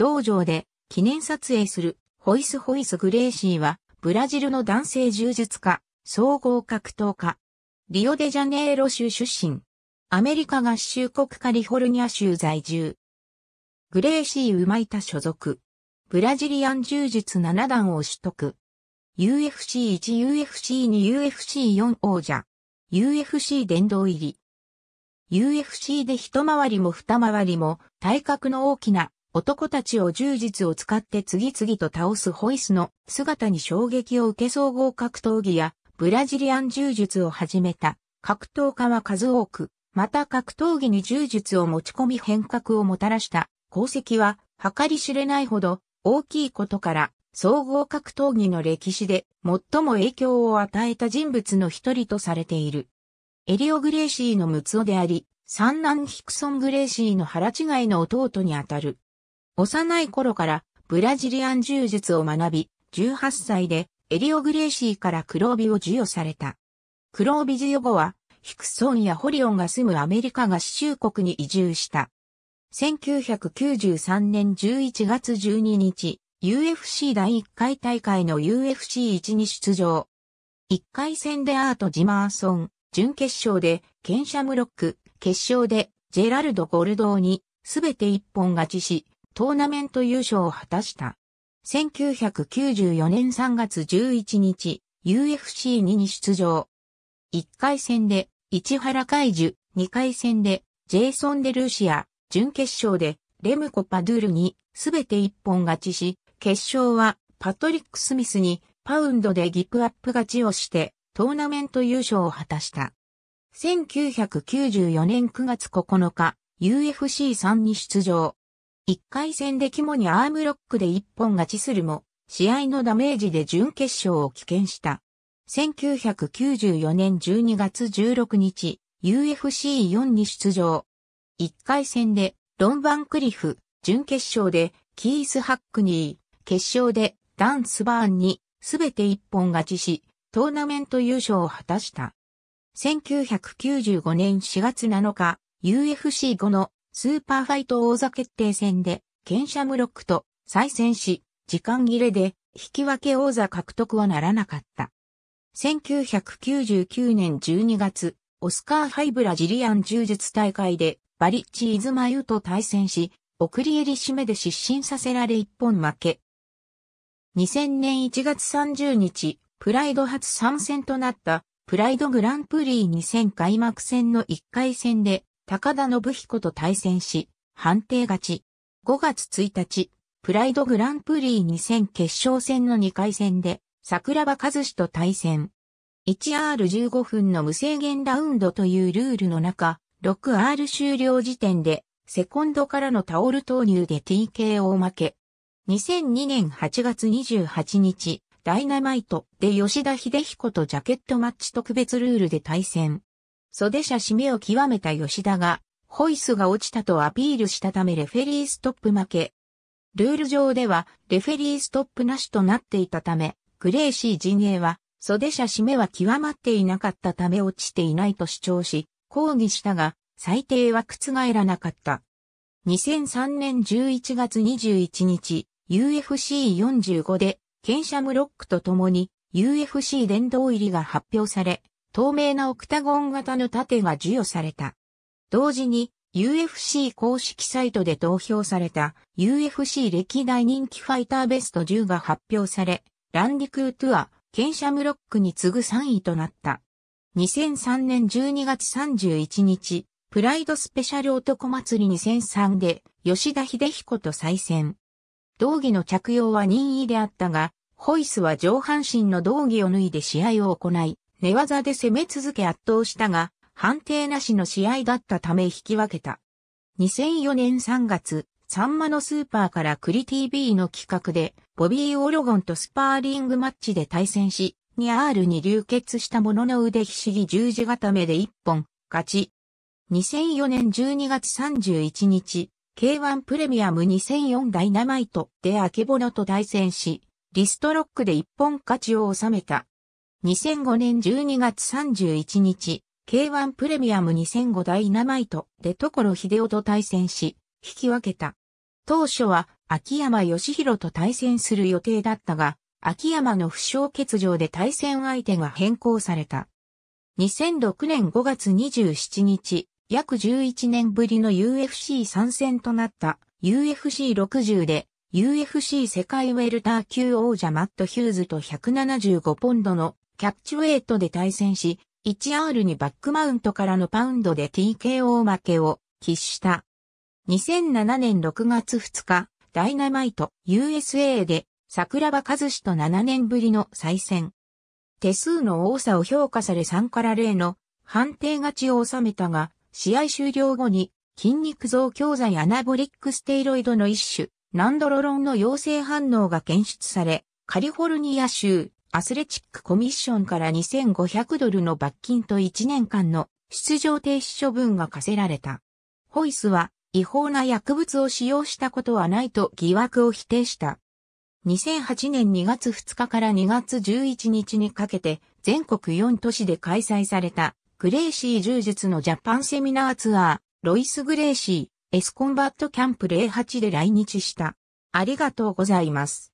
道場で記念撮影するホイス・ホイス・グレーシーはブラジルの男性柔術家、総合格闘家。リオデジャネイロ州出身。アメリカ合衆国カリフォルニア州在住。グレーシー・ウマイタ所属。ブラジリアン柔術7段を取得。UFC1、UFC2、UFC4 王者。UFC 殿堂入り。UFC で一回りも二回りも体格の大きな男たちを柔術を使って次々と倒すホイスの姿に衝撃を受け総合格闘技やブラジリアン柔術を始めた格闘家は数多く、また格闘技に柔術を持ち込み変革をもたらした功績は計り知れないほど大きいことから総合格闘技の歴史で最も影響を与えた人物の一人とされている。エリオ・グレーシーのムツオであり、三男ヒクソン・グレーシーの腹違いの弟にあたる。幼い頃からブラジリアン柔術を学び、18歳でエリオ・グレーシーから黒帯を授与された。黒帯授与後は、ヒクソンやホリオンが住むアメリカ合衆国に移住した。1993年11月12日、UFC 第1回大会の UFC1 に出場。1回戦でアート・ジマーソン、準決勝でケンシャムロック、決勝でジェラルド・ゴルドーに、すべて一本勝ちし、トーナメント優勝を果たした。1994年3月11日、UFC2 に出場。1回戦で、市原海樹、2回戦で、ジェイソン・デルーシア、準決勝で、レムコ・パドゥールに、すべて一本勝ちし、決勝は、パトリック・スミスに、パウンドでギプアップ勝ちをして、トーナメント優勝を果たした。1994年9月9日、UFC3 に出場。1回戦で肝にアームロックで一本勝ちするも、試合のダメージで準決勝を棄権した。1994年12月16日、UFC4 に出場。1回戦で、ロン・バンクリフ、準決勝で、キース・ハックニー、決勝で、ダン・スバーンに、すべて一本勝ちし、トーナメント優勝を果たした。1995年4月7日、UFC5 のスーパーファイト王座決定戦で、ケンシャムロックと再戦し、時間切れで引き分け王座獲得はならなかった。1999年12月、オスカー・ファイブラジリアン柔術大会で、バリッチ・イズマユと対戦し、送り襟締めで失神させられ一本負け。2000年1月30日、プライド初参戦となった、プライドグランプリ2000開幕戦の1回戦で、高田信彦と対戦し、判定勝ち。5月1日、プライドグランプリ2000決勝戦の2回戦で、桜庭和志と対戦。1R15 分の無制限ラウンドというルールの中、6R 終了時点で、セコンドからのタオル投入で TKO 負け。2002年8月28日、ダイナマイトで吉田秀彦とジャケットマッチ特別ルールで対戦。袖者締めを極めた吉田が、ホイスが落ちたとアピールしたためレフェリーストップ負け。ルール上ではレフェリーストップなしとなっていたため、グレーシー陣営は、袖者締めは極まっていなかったため落ちていないと主張し、抗議したが、裁定は覆らなかった。2003年11月21日、UFC45 で、ケンシャムロックと共に UFC 殿堂入りが発表され、透明なオクタゴン型の盾が授与された。同時に UFC 公式サイトで投票された UFC 歴代人気ファイターベスト10が発表され、ランディ・クートゥア、ケンシャムロックに次ぐ3位となった。2003年12月31日、プライドスペシャル男祭り2003で吉田秀彦と再戦。道着の着用は任意であったが、ホイスは上半身の道着を脱いで試合を行い、寝技で攻め続け圧倒したが、判定なしの試合だったため引き分けた。2004年3月、サンマのスーパーからクリ TV の企画で、ボビー・オロゴンとスパーリングマッチで対戦し、ー r に流血したものの腕ひしぎ十字固めで一本、勝ち。2004年12月31日、K1 プレミアム2004ダイナマイトでアケボノと対戦し、リストロックで一本勝ちを収めた。2005年12月31日、K1 プレミアム2005ダイナマイトで所秀夫と対戦し、引き分けた。当初は秋山義弘と対戦する予定だったが、秋山の負傷欠場で対戦相手が変更された。2006年5月27日、約11年ぶりの UFC 参戦となった UFC60 で UFC 世界ウェルター級王者マット・ヒューズと175ポンドのキャッチウェイトで対戦し、1R にバックマウントからのパウンドで TKO 負けを喫した。2007年6月2日、ダイナマイト USA で桜庭和志と7年ぶりの再戦。手数の多さを評価され3から0の判定勝ちを収めたが、試合終了後に筋肉増強剤アナボリックステイロイドの一種、ナンドロロンの陽性反応が検出され、カリフォルニア州アスレチックコミッションから2500ドルの罰金と1年間の出場停止処分が課せられた。ホイスは違法な薬物を使用したことはないと疑惑を否定した。2008年2月2日から2月11日にかけて全国4都市で開催されたグレーシー柔術のジャパンセミナーツアーロイス・グレーシーエスコンバットキャンプ08で来日した。ありがとうございます。